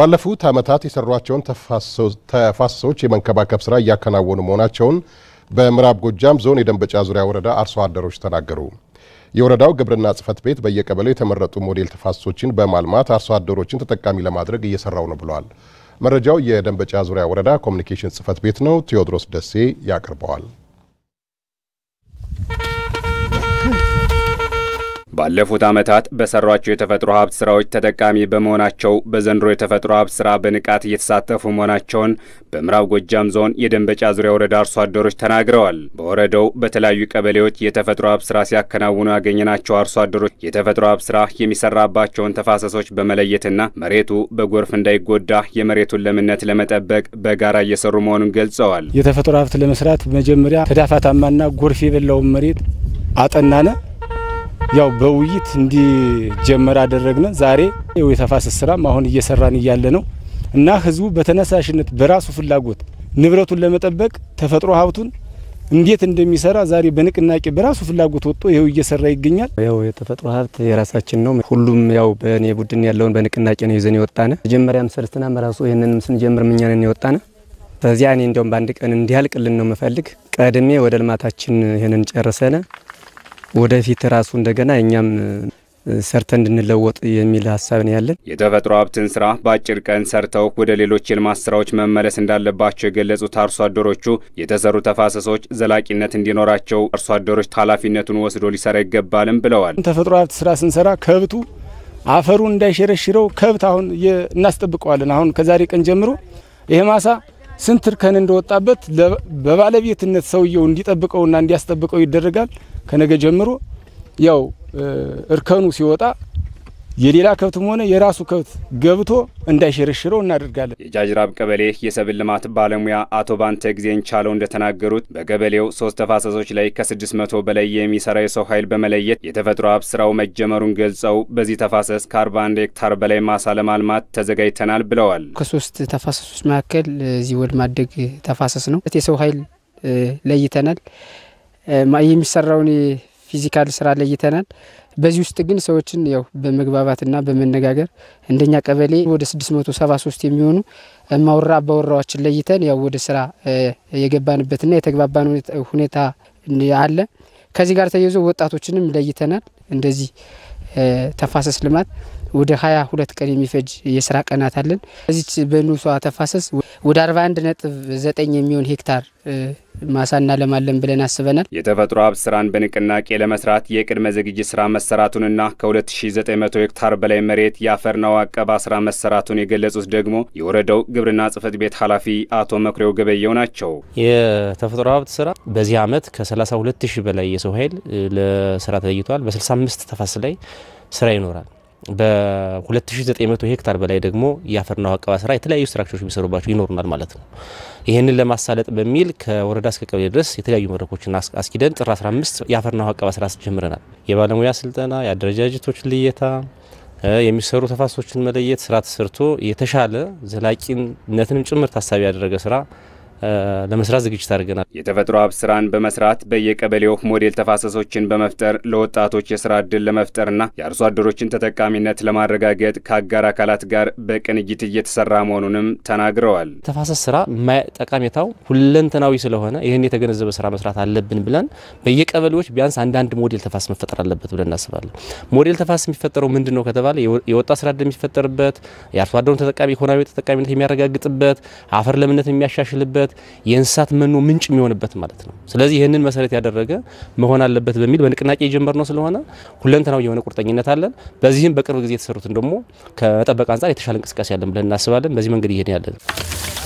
ባለፉት ዓመታት የሰሯቸውን ተፋሰሶች የመንከባከብ ስራ እያከናወኑ መሆናቸውን በምዕራብ ጎጃም ዞን የደንበጫ ዙሪያ ወረዳ አርሶ አደሮች ተናገሩ። የወረዳው ግብርና ጽሕፈት ቤት በየቀበሌው የተመረጡ ሞዴል ተፋሰሶችን በማልማት አርሶ አደሮችን ተጠቃሚ ለማድረግ እየሰራው ነው ብለዋል። መረጃው የደንበጫ ዙሪያ ወረዳ ኮሚኒኬሽን ጽሕፈት ቤት ነው። ቴዎድሮስ ደሴ ያቀርበዋል። ባለፉት ዓመታት በሰሯቸው የተፈጥሮ ሀብት ስራዎች ተጠቃሚ በመሆናቸው በዘንድሮ የተፈጥሮ ሀብት ስራ በንቃት እየተሳተፉ መሆናቸውን በምዕራብ ጎጃም ዞን የደንበጫ ዙሪያ ወረዳ አርሶ አደሮች ተናግረዋል። በወረዳው በተለያዩ ቀበሌዎች የተፈጥሮ ሀብት ስራ ሲያከናውኑ ያገኘናቸው አርሶ አደሮች የተፈጥሮ ሀብት ስራ የሚሰራባቸውን ተፋሰሶች በመለየትና መሬቱ በጎርፍ እንዳይጎዳ የመሬቱን ለምነት ለመጠበቅ በጋራ እየሰሩ መሆኑን ገልጸዋል። የተፈጥሮ ሀብት ለመስራት መጀመሪያ ተዳፋታማና ጎርፍ የበላውን መሬት አጠናነ ያው በውይይት እንዲጀመር አደረግነ። ዛሬ የተፋሰስ ስራም አሁን እየሰራን እያለ ነው እና ህዝቡ በተነሳሽነት በራሱ ፍላጎት ንብረቱን ለመጠበቅ ተፈጥሮ ሀብቱን እንዴት እንደሚሰራ ዛሬ በንቅናቄ በራሱ ፍላጎት ወጥቶ ይኸው እየሰራ ይገኛል። ያው የተፈጥሮ ሀብት የራሳችን ነው። ሁሉም ያው በእኔ ቡድን ያለውን በንቅናቄ ነው ይዘን የወጣነ። መጀመሪያም ሰርተናም ራሱ ይህንንም ስንጀምር ምኛንን የወጣነ ከዚያ እኔ እንዲያውም በአንድ ቀን እንዲያልቅልን ነው መፈልግ ቀድሜ ወደ ልማታችን ይህንን ጨርሰነ ወደፊት ራሱ እንደገና እኛም ሰርተ እንድንለወጥ የሚል ሀሳብ ነው ያለን። የተፈጥሮ ሀብትን ስራ በአጭር ቀን ሰርተው ወደ ሌሎች የልማት ስራዎች መመለስ እንዳለባቸው የገለጹት አርሶ አደሮቹ የተሰሩ ተፋሰሶች ዘላቂነት እንዲኖራቸው አርሶ አደሮች ኃላፊነቱን ወስዶ ሊሰራ ይገባልም ብለዋል። ተፈጥሮ ሀብት ስራ ስንሰራ ከብቱ አፈሩ እንዳይሸረሽረው ከብት አሁን እናስጠብቀዋለን። አሁን ከዛሬ ቀን ጀምሮ ይሄ ማሳ ስንት እርከን እንደወጣበት በባለቤትነት ሰውየው እንዲጠብቀውና እንዲያስጠብቀው ይደረጋል። ከነገ ጀምሮ ያው እርከኑ ሲወጣ የሌላ ከብትም ሆነ የራሱ ከብት ገብቶ እንዳይሸረሽረው እናደርጋለን። የጃጅራብ ቀበሌ የሰብል ልማት ባለሙያ አቶ ባንተ ጊዜን ቻለው እንደተናገሩት በቀበሌው ሶስት ተፋሰሶች ላይ ከ600 በላይ የሚሰራ የሰው ኃይል በመለየት የተፈጥሮ ሀብት ስራው መጀመሩን ገልጸው በዚህ ተፋሰስ ከ41 ሄክታር በላይ ማሳ ለማልማት ተዘጋጅተናል ብለዋል። ከሶስት ተፋሰሶች መካከል እዚህ ወል ማደግ ተፋሰስ ነው። የሰው ኃይል ለይተናል። የሚሰራውን ፊዚካል ስራ ለይተናል። በዚህ ውስጥ ግን ሰዎችን ያው በመግባባትና በመነጋገር እንደኛ ቀበሌ ወደ 673 የሚሆኑ እማወራ አባወራዎችን ለይተን ያው ወደ ስራ የገባንበትና የተግባባን ሁኔታ አለ። ከዚህ ጋር ተያይዞ ወጣቶችንም ለይተናል። እንደዚህ ተፋሰስ ልማት ወደ 22 ቀን የሚፈጅ የስራ ቀናት አለን። በዚህ በንሷ ተፋሰስ ወደ 9 የሚሆን ሄክታር ማሳ እናለማለን ብለን አስበናል። የተፈጥሮ ሀብት ስራን በንቅናቄ ለመስራት የቅድመ ዝግጅት ስራ መሰራቱንና ከ2900 ሄክታር በላይ መሬት የአፈርና አቀባ ስራ መሰራቱን የገለጹት ደግሞ የወረዳው ግብርና ጽሕፈት ቤት ኃላፊ አቶ መኩሪያው ገበየው ናቸው። የተፈጥሮ ሀብት ስራ በዚህ ዓመት ከ32000 በላይ የሰው ኃይል ለስራ ተለይቷል። በ65 ተፋስ ላይ ስራ ይኖራል። በ2900 ሄክታር በላይ ደግሞ የአፈርና ውሃ ስራ የተለያዩ ስትራክቸሮች የሚሰሩባቸው ይኖሩናል ማለት ነው። ይህንን ለማሳለጥ በሚል ከወረዳ እስከ ቀበሌ ድረስ የተለያዩ መድረኮችን አስኪደን ጥር 15 የአፈርና ውሃ ስራ ጀምረናል። የባለሙያ ስልጠና፣ የአደረጃጀቶች ልየታ፣ የሚሰሩ ተፋሶችን መለየት ስራ ተሰርቶ የተሻለ ዘላቂነትንም ጭምር ታሳቢ ያደረገ ስራ ለመስራት ዝግጅት አድርገናል። የተፈጥሮ ሀብት ስራን በመስራት በየቀበሌው ሞዴል ተፋሰሶችን በመፍጠር ለወጣቶች የስራ እድል ለመፍጠርና የአርሶ አደሮችን ተጠቃሚነት ለማረጋገጥ ከአጋር አካላት ጋር በቅንጅት እየተሰራ መሆኑንም ተናግረዋል። ተፋሰስ ስራ ጠቀሜታው ሁለንተናዊ ስለሆነ ይህን የተገነዘበ ስራ መስራት አለብን ብለን በየቀበሌዎች ቢያንስ አንዳንድ ሞዴል ተፋሰስ መፈጠር አለበት ብለን እናስባለን። ሞዴል ተፋሰስ የሚፈጠረው ምንድን ነው ከተባለ የወጣት ስራ ዕድል የሚፈጠርበት፣ የአርሶ አደሩን ተጠቃሚ ኢኮኖሚ ተጠቃሚነት የሚያረጋግጥበት፣ አፈር ለምነት የሚያሻሽልበት ማለት የእንስሳት መኖ ምንጭ የሚሆንበት ማለት ነው። ስለዚህ ይህንን መሰረት ያደረገ መሆን አለበት በሚል በንቅናቄ የጀመርነው ስለሆነ ሁለንተናው የሆነ ቁርጠኝነት አለን። በዚህም በቅርብ ጊዜ የተሰሩትን ደግሞ ከመጠበቅ አንጻር የተሻለ እንቅስቃሴ ያለን ብለን እናስባለን። በዚህ መንገድ ይሄን ያለን